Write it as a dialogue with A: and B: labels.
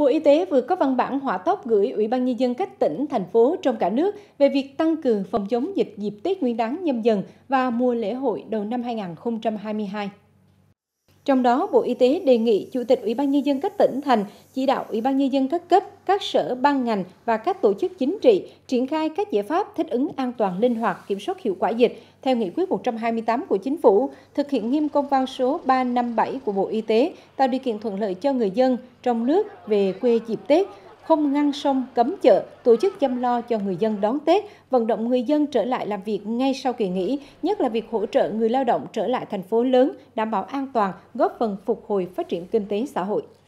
A: Bộ Y tế vừa có văn bản hỏa tốc gửi Ủy ban Nhân dân các tỉnh, thành phố trong cả nước về việc tăng cường phòng chống dịch dịp Tết Nguyên đán nhâm dần và mùa lễ hội đầu năm 2022. Trong đó, Bộ Y tế đề nghị Chủ tịch Ủy ban Nhân dân các tỉnh, thành chỉ đạo Ủy ban Nhân dân các cấp, các sở, ban ngành và các tổ chức chính trị triển khai các giải pháp thích ứng an toàn, linh hoạt, kiểm soát hiệu quả dịch theo Nghị quyết 128 của Chính phủ, thực hiện nghiêm công văn số 357 của Bộ Y tế, tạo điều kiện thuận lợi cho người dân trong nước về quê dịp Tết, không ngăn sông cấm chợ, tổ chức chăm lo cho người dân đón Tết, vận động người dân trở lại làm việc ngay sau kỳ nghỉ, nhất là việc hỗ trợ người lao động trở lại thành phố lớn, đảm bảo an toàn, góp phần phục hồi phát triển kinh tế xã hội.